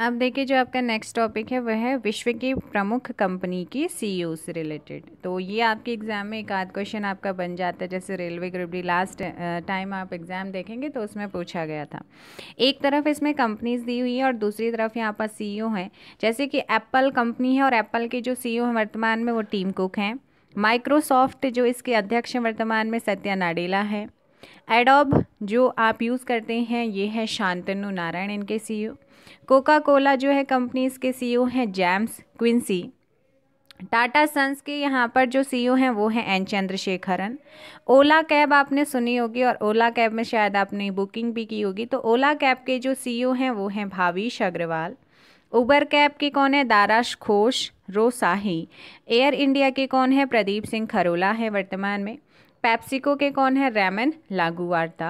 अब देखिए जो आपका नेक्स्ट टॉपिक है वह है विश्व की प्रमुख कंपनी की सीईओ से रिलेटेड तो ये आपके एग्ज़ाम में एक आध क्वेश्चन आपका बन जाता है जैसे रेलवे ग्रुपडी लास्ट टाइम आप एग्ज़ाम देखेंगे तो उसमें पूछा गया था एक तरफ इसमें कंपनीज दी हुई है और दूसरी तरफ यहाँ पर सी e हैं जैसे कि एप्पल कंपनी है और एप्पल के जो सी e हैं वर्तमान में वो टीम कुक हैं माइक्रोसॉफ्ट जो इसके अध्यक्ष वर्तमान में सत्या नाडेला है एडोब जो आप यूज़ करते हैं ये है शांतनु नारायण इनके सीईओ e कोका कोला जो है कंपनी इसके सीईओ e हैं जैम्स क्विंसी टाटा सन्स के यहाँ पर जो सीईओ e हैं वो हैं एन चंद्रशेखरन ओला कैब आपने सुनी होगी और ओला कैब में शायद आपने बुकिंग भी की होगी तो ओला कैब के जो सीईओ हैं वो हैं भावीश अग्रवाल उबर कैब के कौन है दाराश खोश रोसाही एयर इंडिया के कौन है प्रदीप सिंह खरोला है वर्तमान में पैप्सिको के कौन है रैमन लागूवार्ता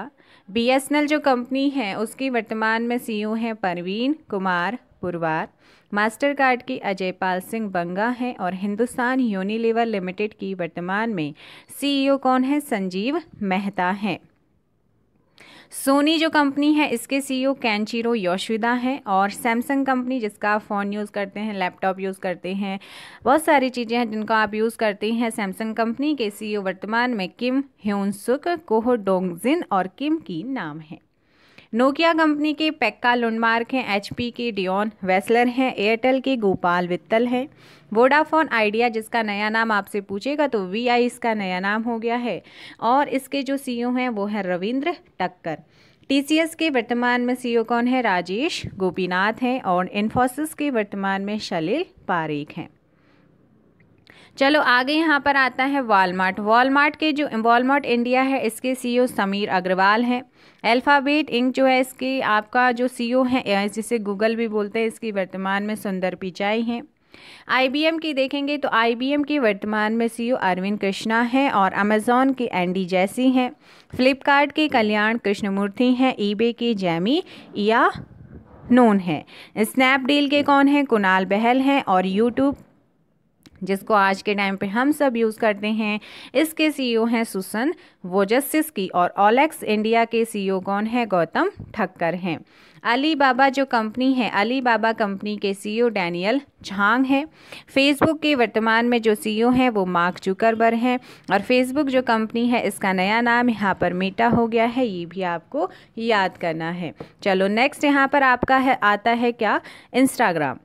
एल जो कंपनी है उसकी वर्तमान में सीईओ हैं परवीन कुमार पुरवार मास्टर कार्ड की अजयपाल सिंह बंगा हैं और हिंदुस्तान यूनिलीवर लिमिटेड की वर्तमान में सीईओ कौन है संजीव मेहता हैं सोनी जो कंपनी है इसके सीईओ कैंचिरो योशिदा हैं और सैमसंग कंपनी जिसका आप फ़ोन यूज़ करते हैं लैपटॉप यूज़ करते हैं बहुत सारी चीज़ें हैं जिनको आप यूज़ करते हैं सैमसंग कंपनी के सीईओ e वर्तमान में किम ह्यूनसुक कोह डोंगजिन और किम की नाम है नोकिया कंपनी के पेक्का लुंडमार्क हैं एचपी के डिओन वेस्लर हैं एयरटेल के गोपाल वित्तल हैं वोडाफोन आइडिया जिसका नया नाम आपसे पूछेगा तो वी आई इसका नया नाम हो गया है और इसके जो ओ हैं वो हैं रविंद्र टक्कर एस के वर्तमान में सीईओ कौन है राजेश गोपीनाथ हैं और इन्फोसिस के वर्तमान में शलिल पारेख हैं चलो आगे यहाँ पर आता है वॉलमार्ट वॉलमार्ट के जो वॉलमार्ट इंडिया है इसके सीईओ e समीर अग्रवाल हैं अल्फ़ाबेट इंक जो है इसकी आपका जो सीईओ e है जिसे गूगल भी बोलते हैं इसकी वर्तमान में सुंदर पिचाई हैं आईबीएम की देखेंगे तो आईबीएम के वर्तमान में सीईओ e अरविंद कृष्णा हैं और अमेजोन के एंडी जैसी हैं फ्लिपकार्ट के कल्याण कृष्णमूर्ति हैं ईबे की जैमी या नोन है स्नैपडील के कौन हैं कुणाल बहल हैं और यूट्यूब जिसको आज के टाइम पे हम सब यूज़ करते हैं इसके सीईओ e हैं सुसन की और ओलेक्स इंडिया के सीईओ e कौन है गौतम ठक्कर हैं अली बाबा जो कंपनी है अली बाबा कंपनी के सीईओ डैनियल झांग है फेसबुक के वर्तमान में जो सीईओ e हैं वो मार्क जुकरबर हैं और फेसबुक जो कंपनी है इसका नया नाम यहाँ पर मेटा हो गया है ये भी आपको याद करना है चलो नेक्स्ट यहाँ पर आपका है आता है क्या इंस्टाग्राम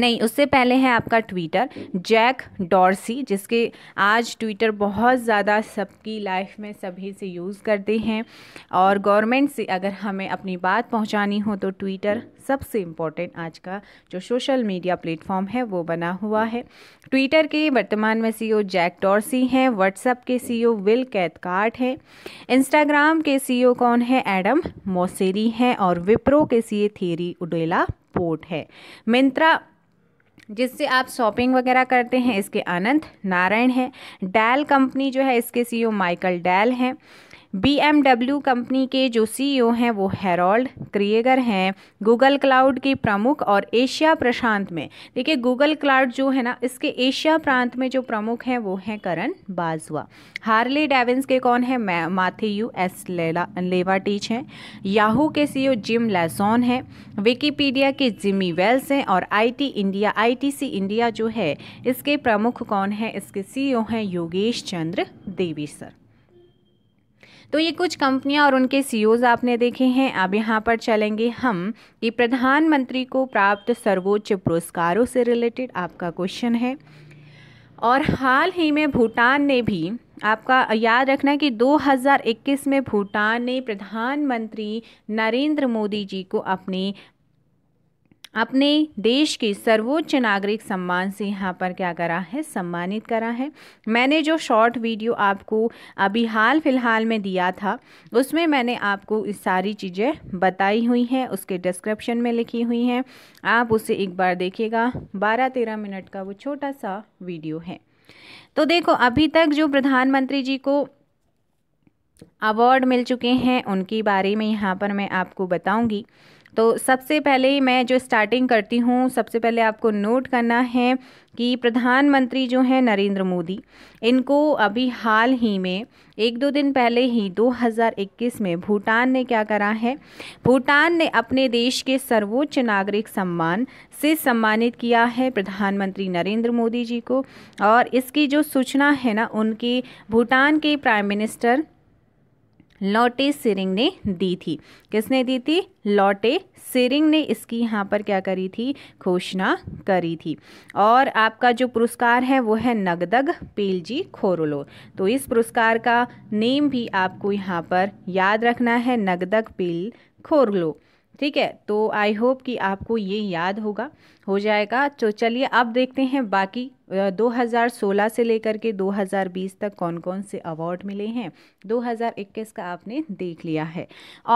नहीं उससे पहले है आपका ट्विटर जैक डॉर्सी जिसके आज ट्विटर बहुत ज़्यादा सबकी लाइफ में सभी से यूज़ करते हैं और गवर्नमेंट से अगर हमें अपनी बात पहुंचानी हो तो ट्विटर सबसे इम्पोर्टेंट आज का जो सोशल मीडिया प्लेटफॉर्म है वो बना हुआ है ट्विटर के वर्तमान में सीईओ जैक डॉर्सी हैं व्हाट्सएप के सीईओ विल कैथकार्ट हैं इंस्टाग्राम के सीईओ e कौन है एडम मोसेरी हैं और विप्रो के सीए थेरी उडेला पोर्ट है मिंत्रा जिससे आप शॉपिंग वगैरह करते हैं इसके अनंत नारायण हैं डैल कंपनी जो है इसके सीईओ माइकल डैल हैं बीएमडब्ल्यू कंपनी के जो सीईओ e हैं वो हेरोल्ड क्रिएगर हैं गूगल क्लाउड के प्रमुख और एशिया प्रशांत में देखिए गूगल क्लाउड जो है ना इसके एशिया प्रांत में जो प्रमुख हैं वो हैं करण बाजवा हार्ले डेविंस के कौन है माथेयू एस लेवाटीच हैं याहू के सीईओ जिम लेसॉन हैं विकीपीडिया के जिमी वेल्स हैं और टी इंडिया सी इंडिया जो है इसके प्रमुख कौन है इसके सीईओ e हैं योगेश चंद्र देवी सर तो ये कुछ कंपनियां और उनके सी e आपने देखे हैं अब यहाँ पर चलेंगे हम ये प्रधानमंत्री को प्राप्त सर्वोच्च पुरस्कारों से रिलेटेड आपका क्वेश्चन है और हाल ही में भूटान ने भी आपका याद रखना कि 2021 में भूटान ने प्रधानमंत्री नरेंद्र मोदी जी को अपने अपने देश के सर्वोच्च नागरिक सम्मान से यहाँ पर क्या करा है सम्मानित करा है मैंने जो शॉर्ट वीडियो आपको अभी हाल फिलहाल में दिया था उसमें मैंने आपको इस सारी चीज़ें बताई हुई हैं उसके डिस्क्रिप्शन में लिखी हुई हैं आप उसे एक बार देखिएगा बारह तेरह मिनट का वो छोटा सा वीडियो है तो देखो अभी तक जो प्रधानमंत्री जी को अवार्ड मिल चुके हैं उनके बारे में यहाँ पर मैं आपको बताऊंगी तो सबसे पहले मैं जो स्टार्टिंग करती हूँ सबसे पहले आपको नोट करना है कि प्रधानमंत्री जो हैं नरेंद्र मोदी इनको अभी हाल ही में एक दो दिन पहले ही 2021 में भूटान ने क्या करा है भूटान ने अपने देश के सर्वोच्च नागरिक सम्मान से सम्मानित किया है प्रधानमंत्री नरेंद्र मोदी जी को और इसकी जो सूचना है ना उनकी भूटान के प्राइम मिनिस्टर लॉटे सिरिंग ने दी थी किसने दी थी लॉटे सिरिंग ने इसकी यहाँ पर क्या करी थी घोषणा करी थी और आपका जो पुरस्कार है वो है नगदग पेलजी खोरलो तो इस पुरस्कार का नेम भी आपको यहाँ पर याद रखना है नगदग पेल खोरलो ठीक है तो आई होप कि आपको ये याद होगा हो जाएगा तो चलिए अब देखते हैं बाकी 2016 से लेकर के 2020 तक कौन कौन से अवार्ड मिले हैं 2021 का आपने देख लिया है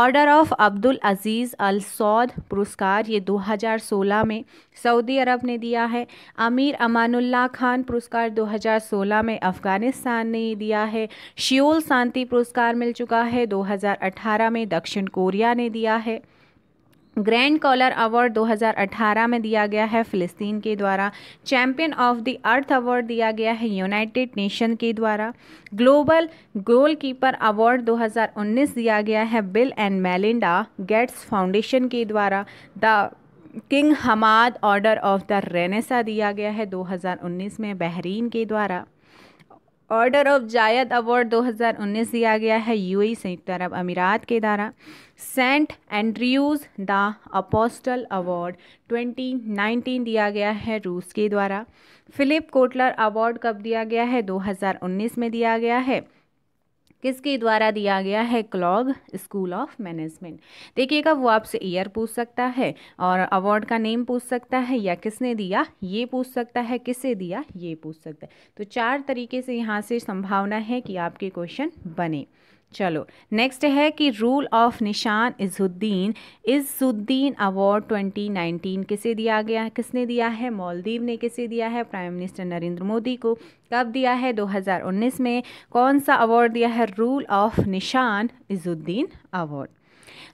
order of Abdul Aziz Al Saud पुरस्कार ये 2016 में सऊदी अरब ने दिया है अमीर अमानुल्ला खान पुरस्कार 2016 में अफ़गानिस्तान ने दिया है शियोल शांति पुरस्कार मिल चुका है 2018 में दक्षिण कोरिया ने दिया है ग्रैंड कॉलर अवार्ड 2018 में दिया गया है फ़िलिस्तीन के द्वारा champion of the earth award दिया गया है यूनाइटेड नेशन के द्वारा ग्लोबल गोलकीपर अवार्ड 2019 दिया गया है Bill and Melinda Gates Foundation के द्वारा the King Hamad order of the renaissance दिया गया है 2019 में बहरीन के द्वारा ऑर्डर ऑफ जायद अवार्ड 2019 दिया गया है यूएई संयुक्त अरब अमीरात के द्वारा Saint Andrews the apostle award 2019 दिया गया है रूस के द्वारा फिलिप कोटलर अवार्ड कब दिया गया है 2019 में दिया गया है किसके द्वारा दिया गया है क्लॉग स्कूल ऑफ मैनेजमेंट देखिएगा वो आपसे ईयर पूछ सकता है और अवार्ड का नेम पूछ सकता है या किसने दिया ये पूछ सकता है किसे दिया ये पूछ सकता है तो चार तरीके से यहाँ से संभावना है कि आपके क्वेश्चन बने चलो नेक्स्ट है कि rule of Nishan Izzuddin Izzuddin award 2019 किसे दिया गया है किसने दिया है मालदीव ने किसे दिया है प्राइम मिनिस्टर नरेंद्र मोदी को कब दिया है 2019 में कौन सा अवार्ड दिया है rule of Nishan Izzuddin award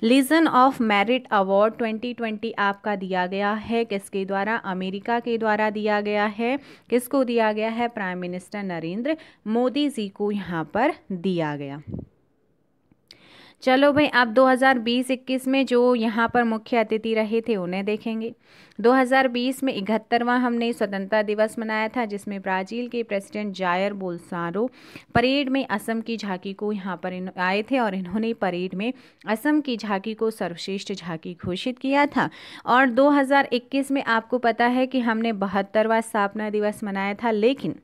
legion of merit award 2020 आपका दिया गया है किसके द्वारा अमेरिका के द्वारा दिया गया है किसको दिया गया है प्राइम मिनिस्टर नरेंद्र मोदी जी को यहाँ पर दिया गया चलो भाई आप 2020-21 में जो यहाँ पर मुख्य अतिथि रहे थे उन्हें देखेंगे 2020 में इकहत्तरवां हमने स्वतंत्रता दिवस मनाया था जिसमें ब्राज़ील के प्रेसिडेंट जायर बोलसारो परेड में असम की झांकी को यहाँ पर आए थे और इन्होंने परेड में असम की झांकी को सर्वश्रेष्ठ झांकी घोषित किया था और 2021 में आपको पता है कि हमने बहत्तरवा स्थापना दिवस मनाया था लेकिन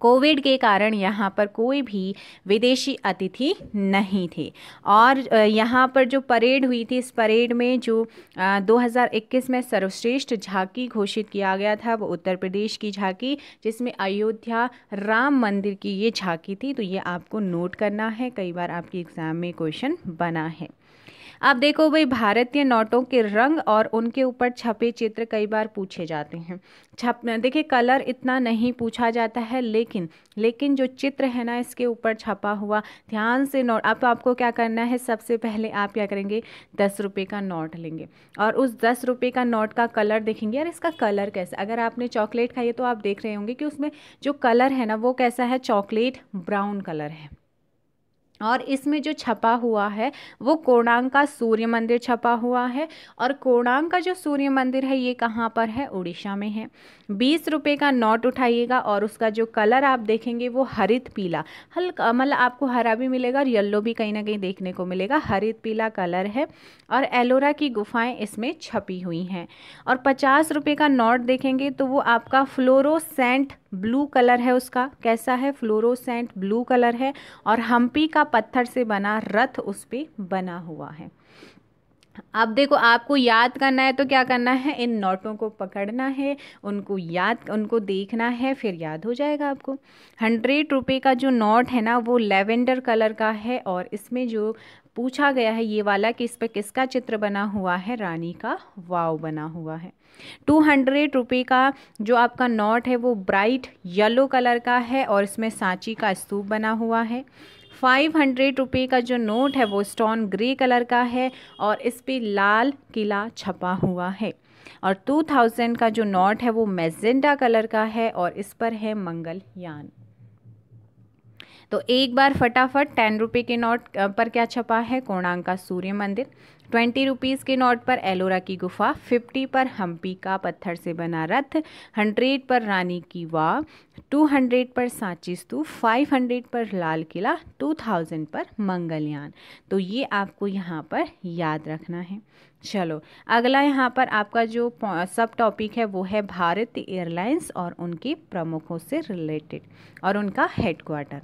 कोविड के कारण यहाँ पर कोई भी विदेशी अतिथि नहीं थे और यहाँ पर जो परेड हुई थी इस परेड में जो 2021 में सर्वश्रेष्ठ झांकी घोषित किया गया था वो उत्तर प्रदेश की झांकी जिसमें अयोध्या राम मंदिर की ये झांकी थी तो ये आपको नोट करना है कई बार आपके एग्ज़ाम में क्वेश्चन बना है आप देखो भाई भारतीय नोटों के रंग और उनके ऊपर छपे चित्र कई बार पूछे जाते हैं छप देखिए कलर इतना नहीं पूछा जाता है लेकिन लेकिन जो चित्र है ना इसके ऊपर छपा हुआ ध्यान से नोट आप आपको क्या करना है सबसे पहले आप क्या करेंगे दस रुपये का नोट लेंगे और उस दस रुपये का नोट का कलर देखेंगे यार इसका कलर कैसा अगर आपने चॉकलेट खाई तो आप देख रहे होंगे कि उसमें जो कलर है ना वो कैसा है चॉकलेट ब्राउन कलर है और इसमें जो छपा हुआ है वो कोणांग का सूर्य मंदिर छपा हुआ है और कोणांग का जो सूर्य मंदिर है ये कहाँ पर है उड़ीसा में है बीस रुपये का नोट उठाइएगा और उसका जो कलर आप देखेंगे वो हरित पीला हल्का मतलब आपको हरा भी मिलेगा और येल्लो भी कहीं ना कहीं देखने को मिलेगा हरित पीला कलर है और एलोरा की गुफाएँ इसमें छपी हुई हैं और पचास रुपये का नोट देखेंगे तो वो आपका फ्लोरोसेंट ब्लू कलर है उसका कैसा है फ्लोरोसेंट ब्लू कलर है और हम्पी का पत्थर से बना रथ उस पर बना हुआ है अब देखो आपको याद करना है तो क्या करना है इन नोटों को पकड़ना है उनको याद उनको देखना है फिर याद हो जाएगा आपको हंड्रेड रुपये का जो नोट है ना वो लेवेंडर कलर का है और इसमें जो पूछा गया है ये वाला कि इस पर किसका चित्र बना हुआ है रानी का वाव बना हुआ है टू हंड्रेड रुपये का जो आपका नोट है वो ब्राइट येलो कलर का है और इसमें सांची का स्तूप बना हुआ है फाइव हंड्रेड रुपये का जो नोट है वो स्टोन ग्रे कलर का है और इस पर लाल किला छपा हुआ है और टू थाउजेंड का जो नोट है वो मेजेंडा कलर का है और इस पर है मंगल यान तो एक बार फटाफट टेन रुपये के नोट पर क्या छपा है कोणांग का सूर्य मंदिर ट्वेंटी रुपीज़ के नोट पर एलोरा की गुफा फिफ्टी पर हम्पी का पत्थर से बना रथ हंड्रेड पर रानी की वाव टू हंड्रेड पर सांची स्तू फाइव हंड्रेड पर लाल किला टू थाउजेंड पर मंगलयान तो ये आपको यहाँ पर याद रखना है चलो अगला यहाँ पर आपका जो सब टॉपिक है वो है भारत एयरलाइंस और उनके प्रमुखों से रिलेटेड और उनका हेडक्वार्टर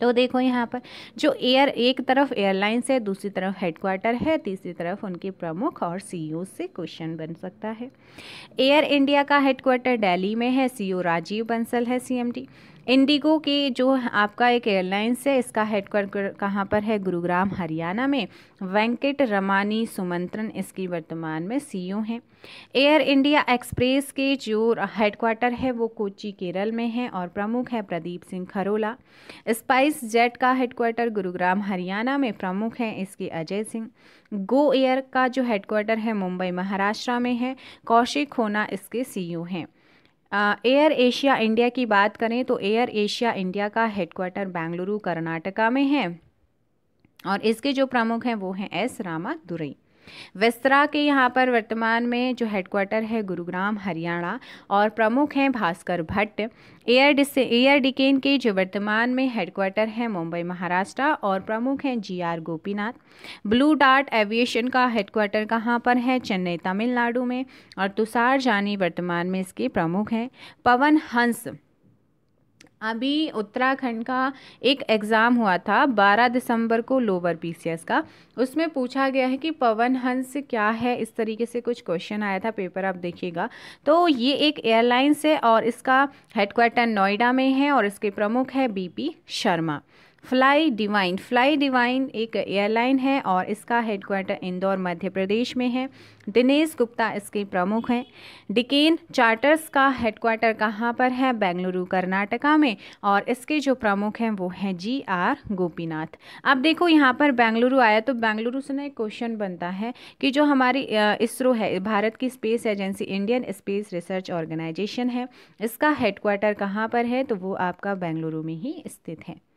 तो देखो यहाँ पर जो एयर एक तरफ एयरलाइंस है दूसरी तरफ हेडक्वार्टर है तीसरी तरफ उनके प्रमुख और सीईओ e से क्वेश्चन बन सकता है एयर इंडिया का हेडक्वार्टर दिल्ली में है सीईओ e राजीव बंसल है सीएमडी इंडिगो के जो आपका एक एयरलाइंस है इसका हेडक्वार्टर कहाँ पर है गुरुग्राम हरियाणा में वेंकट रमानी सुमंत्रन इसकी वर्तमान में सीईओ e हैं एयर इंडिया एक्सप्रेस के जो हेडक्वार्टर है वो कोची केरल में है और प्रमुख है प्रदीप सिंह खरोला स्पाइस जेट का हेडक्वार्टर गुरुग्राम हरियाणा में प्रमुख है इसके अजय सिंह गो एयर का जो हेडक्वार्टर है मुंबई महाराष्ट्र में है कौशिक होना इसके सी e हैं एयर एशिया इंडिया की बात करें तो एयर एशिया इंडिया का हेडक्वार्टर बेंगलुरु कर्नाटका में है और इसके जो प्रमुख हैं वो हैं एस रामा दुरई विस्तरा के यहाँ पर वर्तमान में जो हेडक्वार्टर है गुरुग्राम हरियाणा और प्रमुख हैं भास्कर भट्ट एयर एयर डिकेन के जो वर्तमान में हेडक्वार्टर है मुंबई महाराष्ट्र और प्रमुख हैं G R Gopinath Blue Dart Aviation का हेडक्वार्टर कहाँ पर है चेन्नई तमिलनाडु में और तुषार जानी वर्तमान में इसके प्रमुख हैं पवन हंस अभी उत्तराखंड का एक एग्ज़ाम हुआ था 12 दिसंबर को लोअर पीसीएस का उसमें पूछा गया है कि पवन हंस क्या है इस तरीके से कुछ क्वेश्चन आया था पेपर आप देखिएगा तो ये एक एयरलाइंस है और इसका हेडक्वार्टर नोएडा में है और इसके प्रमुख है BP Sharma Fly Divine Fly Divine एक एयरलाइन है और इसका हेडक्वार्टर इंदौर मध्य प्रदेश में है दिनेश गुप्ता इसके प्रमुख हैं डिकेन चार्टर्स का हेडक्वार्टर कहाँ पर है बेंगलुरु कर्नाटका में और इसके जो प्रमुख हैं वो हैं जी आर गोपीनाथ अब देखो यहाँ पर बेंगलुरु आया तो बेंगलुरु से ना एक क्वेश्चन बनता है कि जो हमारी इसरो है भारत की space agency Indian Space Research Organisation है इसका हेडक्वार्टर कहाँ पर है तो वो आपका बेंगलुरु में ही स्थित है